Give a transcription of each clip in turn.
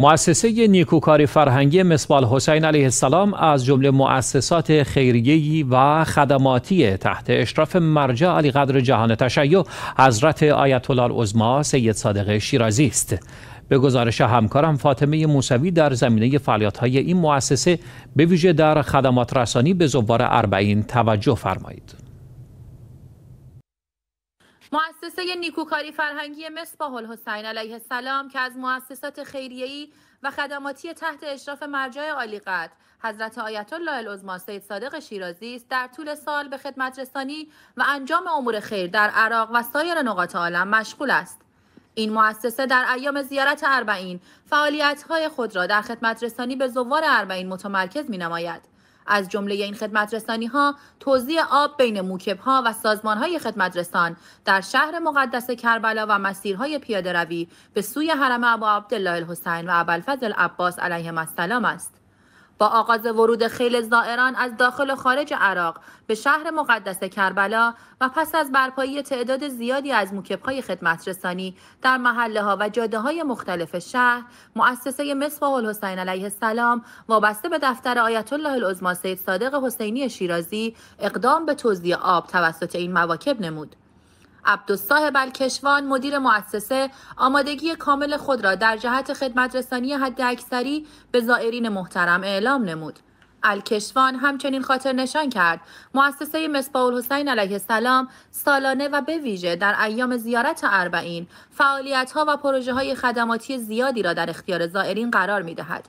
مؤسسه نیکوکاری فرهنگی مسبال حسین علیه السلام از جمله مؤسسات خیریه و خدماتی تحت اشراف مرجع علی قدر جهان تشیع حضرت آیت الله العظما سید صادق شیرازی است به گزارش همکارم فاطمه موسوی در زمینه فعالیت های این مؤسسه به ویژه در خدمات رسانی به زوار اربعین توجه فرمایید مؤسسه نیکوکاری فرهنگی مصباح حسین علیه السلام که از مؤسسات خیریه‌ای و خدماتی تحت اشراف مرجع عالی حضرت آیت الله العظما سید صادق شیرازی است در طول سال به خدمت رسانی و انجام امور خیر در عراق و سایر نقاط عالم مشغول است این مؤسسه در ایام زیارت اربعین فعالیت‌های خود را در خدمت رسانی به زوار اربعین متمرکز می‌نماید از جمله این خدمت ها توزیع آب بین موکب ها و سازمان های در شهر مقدس کربلا و مسیرهای پیاده روی به سوی حرم ابا عبدالله الحسین و ابوالفضل عباس علیهم السلام است با آغاز ورود خیل زائران از داخل و خارج عراق به شهر مقدس کربلا و پس از برپایی تعداد زیادی از موکبهای خدمت رسانی در محله ها و جاده های مختلف شهر مؤسسه مصباح الحسین علیه السلام وابسته به دفتر آیت الله العظما سید صادق حسینی شیرازی اقدام به توزیع آب توسط این مواکب نمود عبدالصاحب الکشوان مدیر مؤسسه آمادگی کامل خود را در جهت خدمت رسانی حد به زائرین محترم اعلام نمود. الکشوان همچنین خاطر نشان کرد مؤسسه مصباح الحسین علیه السلام سالانه و به ویژه در ایام زیارت اربعین فعالیت ها و پروژه های خدماتی زیادی را در اختیار زائرین قرار می دهد.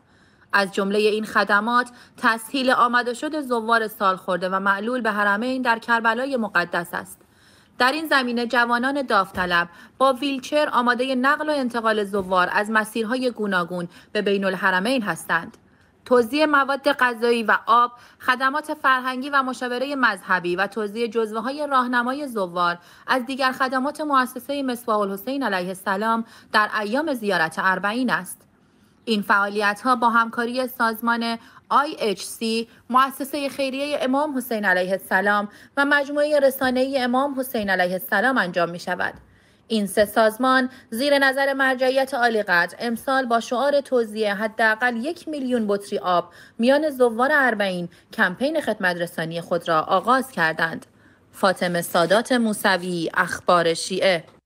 از جمله این خدمات تسهیل آمده شد زوار سالخورده و معلول به حرمین در کربلای مقدس است. در این زمینه جوانان داوطلب با ویلچر آماده نقل و انتقال زوار از مسیرهای گوناگون به بین الحرمین هستند. توزیع مواد غذایی و آب، خدمات فرهنگی و مشاوره مذهبی و توزیع جزوه های راهنمای زوار از دیگر خدمات مؤسسه مصباح الحسین علیه السلام در ایام زیارت اربعین است. این فعالیت ها با همکاری سازمان IHC مؤسسه خیریه امام حسین علیه السلام و مجموعه رسانه امام حسین علیه السلام انجام می شود. این سه سازمان زیر نظر مرجعیت عالی قدر امسال با شعار توزیع حداقل یک میلیون بطری آب میان زوار اربعین کمپین خدمت رسانی خود را آغاز کردند. فاطمه سادات موسوی اخبار شیعه